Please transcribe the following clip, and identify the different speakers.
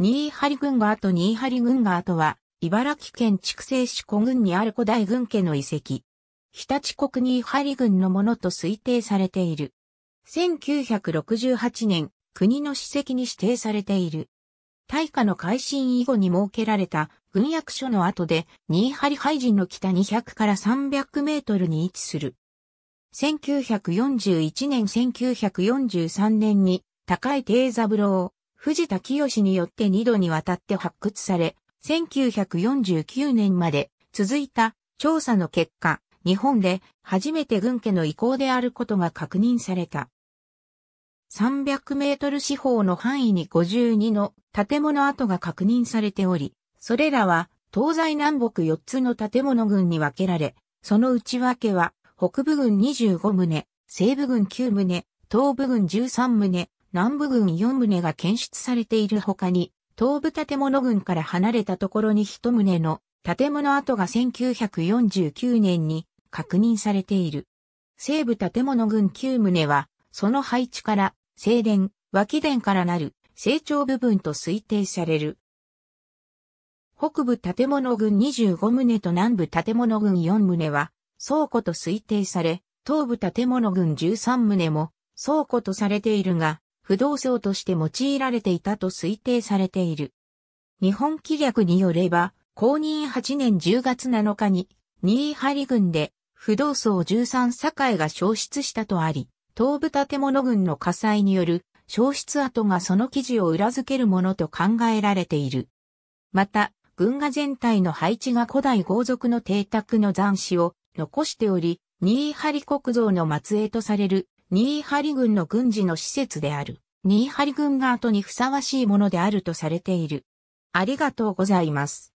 Speaker 1: 新居張軍がと、新居張軍がとは、茨城県筑西市古郡にある古代軍家の遺跡。日立国新居張軍のものと推定されている。1968年、国の史跡に指定されている。大化の改新以後に設けられた軍役所の後で、新居張廃人の北200から300メートルに位置する。1941年1943年に、高井定三郎、藤田清によって二度にわたって発掘され、1949年まで続いた調査の結果、日本で初めて軍家の意向であることが確認された。300メートル四方の範囲に52の建物跡が確認されており、それらは東西南北4つの建物群に分けられ、その内訳は北部群25棟、西部群9棟、東部群13棟、南部軍4棟が検出されているほかに、東部建物群から離れたところに1棟の建物跡が1949年に確認されている。西部建物群9棟は、その配置から、正殿、脇殿からなる、成長部分と推定される。北部建物群25棟と南部建物群4棟は、倉庫と推定され、東部建物群13棟も、倉庫とされているが、不動層として用いられていたと推定されている。日本記略によれば、公認8年10月7日に、新井張郡で、不動層13境が消失したとあり、東部建物群の火災による消失跡がその記事を裏付けるものと考えられている。また、群画全体の配置が古代豪族の邸宅の残滓を残しており、新井張国像の末裔とされるニーハリ軍の軍事の施設である。ニーハリ軍が後にふさわしいものであるとされている。ありがとうございます。